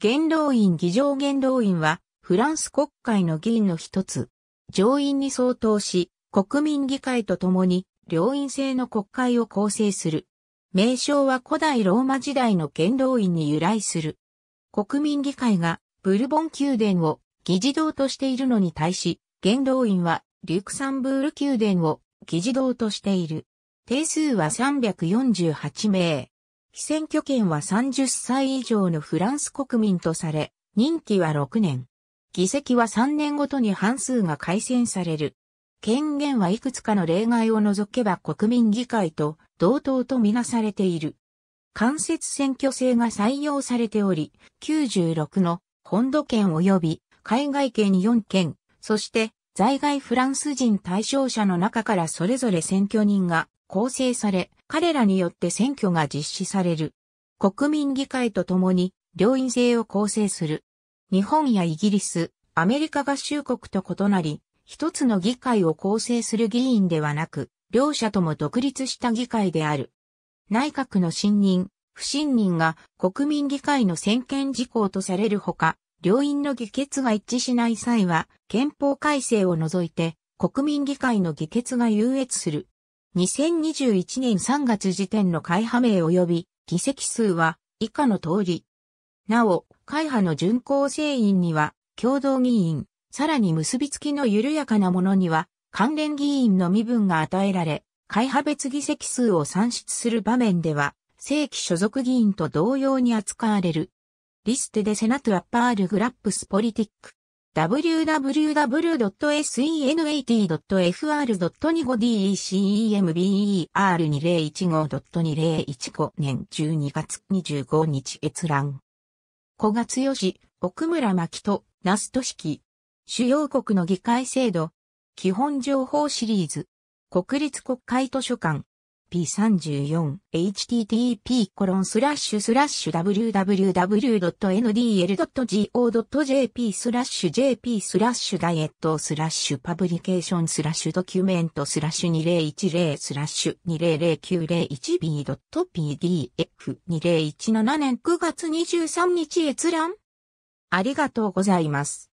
元老院議場元老院は、フランス国会の議員の一つ。上院に相当し、国民議会とともに、両院制の国会を構成する。名称は古代ローマ時代の元老院に由来する。国民議会が、ブルボン宮殿を議事堂としているのに対し、元老院は、リュクサンブール宮殿を議事堂としている。定数は348名。被選挙権は30歳以上のフランス国民とされ、任期は6年。議席は3年ごとに半数が改選される。権限はいくつかの例外を除けば国民議会と同等とみなされている。間接選挙制が採用されており、96の本土圏及び海外圏4件、そして在外フランス人対象者の中からそれぞれ選挙人が構成され、彼らによって選挙が実施される。国民議会とともに両院制を構成する。日本やイギリス、アメリカ合衆国と異なり、一つの議会を構成する議員ではなく、両者とも独立した議会である。内閣の信任、不信任が国民議会の専権事項とされるほか、両院の議決が一致しない際は、憲法改正を除いて、国民議会の議決が優越する2021年3月時点の会派名及び議席数は以下の通り。なお、会派の巡行成員には共同議員、さらに結びつきの緩やかなものには関連議員の身分が与えられ、会派別議席数を算出する場面では、正規所属議員と同様に扱われる。リステでセナトゥアッパールグラップスポリティック。www.senat.fr.25december2015.2015 年12月25日閲覧。小月吉、奥村牧と、ナス都式。主要国の議会制度。基本情報シリーズ。国立国会図書館。http://www.ndl.go.jp スラッシュ jp スラッシュダイエットスラッシュパブリケーションスラッシュドキュメントスラッシュ2010スラッシュ 200901b.pdf2017 年9月23日閲覧ありがとうございます。